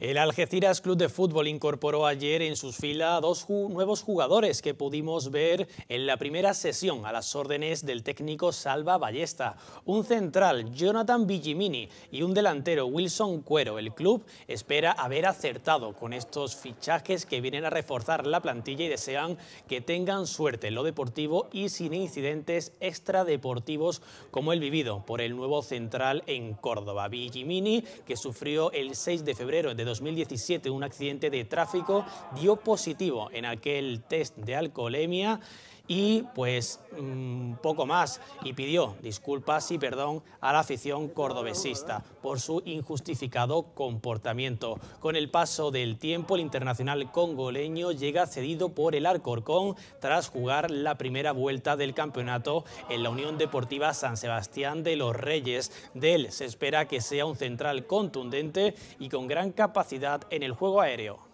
El Algeciras Club de Fútbol incorporó ayer en sus filas dos nuevos jugadores que pudimos ver en la primera sesión a las órdenes del técnico Salva Ballesta, un central Jonathan Bigimini y un delantero Wilson Cuero. El club espera haber acertado con estos fichajes que vienen a reforzar la plantilla y desean que tengan suerte en lo deportivo y sin incidentes extradeportivos como el vivido por el nuevo central en Córdoba. Bigimini que sufrió el 6 de febrero de 2017 un accidente de tráfico dio positivo en aquel test de alcoholemia y pues mm, poco más y pidió disculpas y perdón a la afición cordobesista por su injustificado comportamiento. Con el paso del tiempo el internacional congoleño llega cedido por el Alcorcón tras jugar la primera vuelta del campeonato en la Unión Deportiva San Sebastián de los Reyes. De él se espera que sea un central contundente y con gran capacidad en el juego aéreo.